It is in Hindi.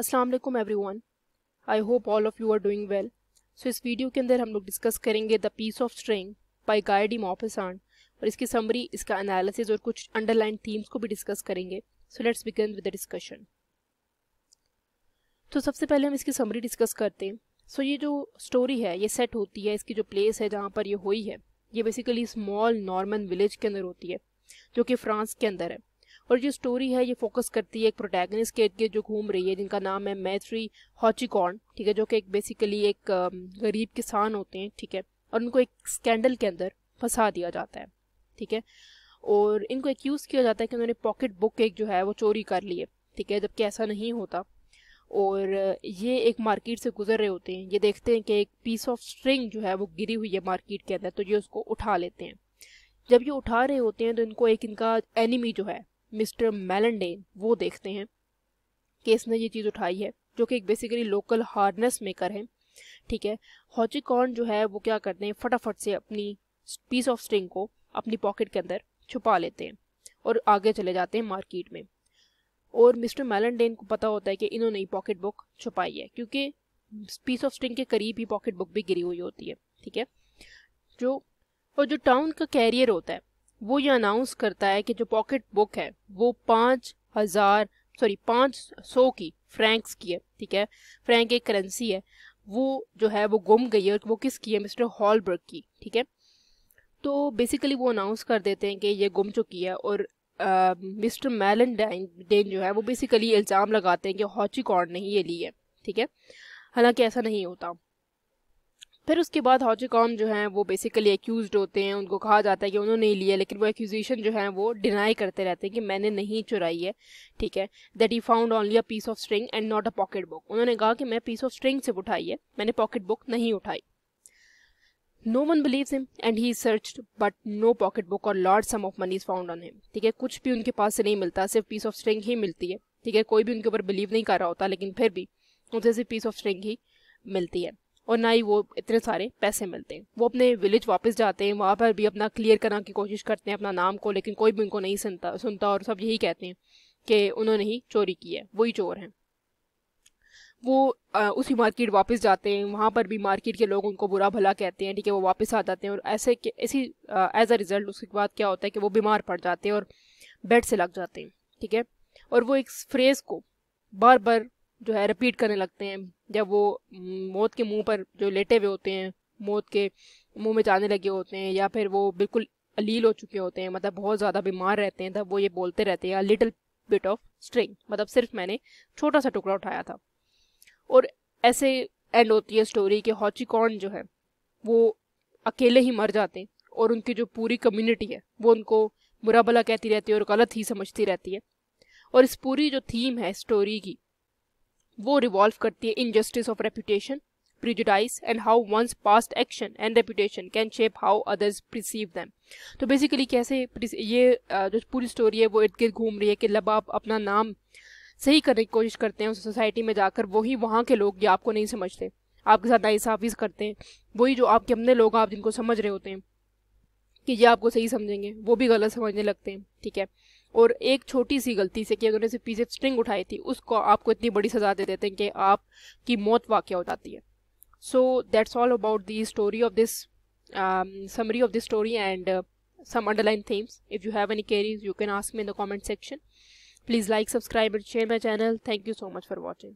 Aslam everyone I hope all of you are doing well so इस वीडियो के अंदर हम लोग डिस्कस करेंगे the piece of string by Guy de ऑफिसान और इसकी समरी इसका एनालिसिस और कुछ अंडरलाइन थीम्स को भी डिस्कस करेंगे so let's begin with the discussion तो सबसे पहले हम इसकी समरी डिस्कस करते हैं सो so, ये जो स्टोरी है ये सेट होती है इसकी जो प्लेस है जहाँ पर ये हुई है ये बेसिकली स्मॉल नॉर्मन विलेज के अंदर होती है जो कि फ्रांस के अंदर है और ये स्टोरी है ये फोकस करती है एक प्रोटैगनिस्ट के इर्द जो घूम रही है जिनका नाम है मैथ्री हॉचिकॉर्न ठीक है जो कि एक बेसिकली एक गरीब किसान होते हैं ठीक है और उनको एक स्कैंडल के अंदर फंसा दिया जाता है ठीक है और इनको एक्यूज़ किया जाता है कि उन्होंने पॉकेट बुक एक जो है वो चोरी कर ली है ठीक है जबकि ऐसा नहीं होता और ये एक मार्केट से गुजर रहे होते हैं ये देखते हैं कि एक पीस ऑफ स्ट्रिंग जो है वो गिरी हुई है मार्केट के अंदर तो ये उसको उठा लेते हैं जब ये उठा रहे होते हैं तो इनको एक इनका एनिमी जो है मिस्टर मेलनडेन वो देखते हैं कि इसने ये चीज़ उठाई है जो कि एक बेसिकली लोकल हार्नेस मेकर है ठीक है हॉचिकॉर्न जो है वो क्या करते हैं फटाफट से अपनी पीस ऑफ स्ट्रिंग को अपनी पॉकेट के अंदर छुपा लेते हैं और आगे चले जाते हैं मार्केट में और मिस्टर मेलनडेन को पता होता है कि इन्होंने ही पॉकेट बुक छुपाई है क्योंकि पीस ऑफ स्ट्रिंग के करीब ही पॉकेट बुक भी गिरी हुई होती है ठीक है जो और जो टाउन का कैरियर होता है वो ये अनाउंस करता है कि जो पॉकेट बुक है वो पाँच हजार सॉरी पाँच सौ की फ्रैंक्स की है ठीक है फ्रैंक एक करेंसी है वो जो है वो गुम गई है और वो किसकी है मिस्टर हॉलबर्ग की ठीक है तो बेसिकली वो अनाउंस कर देते हैं कि ये गुम चुकी है और मिस्टर मेलन डेन जो है वो बेसिकली इल्ज़ाम लगाते हैं कि हॉची कॉर्ड नहीं ये ली है ठीक है हालांकि ऐसा नहीं होता फिर उसके बाद हॉजिकॉम जो है वो बेसिकली एक्यूज होते हैं उनको कहा जाता है कि उन्होंने ही लिया लेकिन वो एक्यूजेशन जो है वो डिनाई करते रहते हैं कि मैंने नहीं चुराई है ठीक है that he found only a piece of string and not a pocket book उन्होंने कहा कि मैं पीस ऑफ स्ट्रिंग सिर्फ उठाई है मैंने पॉकेट बुक नहीं उठाई no one believe him and he search but no pocket book और large sum of money is found on him ठीक है कुछ भी उनके पास से नहीं मिलता सिर्फ पीस ऑफ स्ट्रिंग ही मिलती है ठीक है कोई भी उनके ऊपर बिलीव नहीं कर रहा होता लेकिन फिर भी उनसे सिर्फ पीस ऑफ स्ट्रिंग ही मिलती है और ना ही वो इतने सारे पैसे मिलते हैं वो अपने विलेज वापस जाते हैं वहाँ पर भी अपना क्लियर करने की कोशिश करते हैं अपना नाम को लेकिन कोई भी उनको नहीं सुनता सुनता और सब यही कहते हैं कि उन्होंने ही चोरी की है वही चोर हैं वो आ, उसी मार्केट वापस जाते हैं वहाँ पर भी मार्केट के लोग उनको बुरा भला कहते हैं ठीक है वो वापस आ जाते हैं और ऐसे इसी एज अ रिज़ल्ट उसके बाद क्या होता है कि वो बीमार पड़ जाते हैं और बेड से लग जाते हैं ठीक है और वो एक फ्रेज़ को बार बार जो है रिपीट करने लगते हैं जब वो मौत के मुंह पर जो लेटे हुए होते हैं मौत के मुंह में जाने लगे होते हैं या फिर वो बिल्कुल अलील हो चुके होते हैं मतलब बहुत ज़्यादा बीमार रहते हैं तब वो ये बोलते रहते हैं लिटिल बिट ऑफ स्ट्रिंग मतलब सिर्फ मैंने छोटा सा टुकड़ा उठाया था और ऐसे एंड होती है स्टोरी कि हॉचिकॉन जो है वो अकेले ही मर जाते हैं और उनकी जो पूरी कम्युनिटी है वो उनको बुरा भला कहती रहती है और गलत ही समझती रहती है और इस पूरी जो थीम है स्टोरी की वो रिवॉल्व करती है injustice of reputation prejudice and how one's past action and reputation can shape how others perceive them तो बेसिकली कैसे ये जो पूरी स्टोरी है वो इर्द गिर्द घूम रही है कि लबाब अपना नाम सही करने की कोशिश करते हैं उस सोसाइटी में जाकर वही वहाँ के लोग ये आपको नहीं समझते आपके साथ नाइसाफीज करते हैं वही जो आपके अपने लोग आप जिनको समझ रहे होते हैं कि ये आपको सही समझेंगे वो भी गलत समझने लगते हैं ठीक है और एक छोटी सी गलती से कि अगर उन्होंने पीस स्ट्रिंग उठाई थी उसको आपको इतनी बड़ी सजा दे देते हैं कि आपकी मौत वाक्य हो जाती है so that's all about the story of this summary of this story and some underline themes if you have any queries you can ask me in the comment section please like subscribe and share my channel thank you so much for watching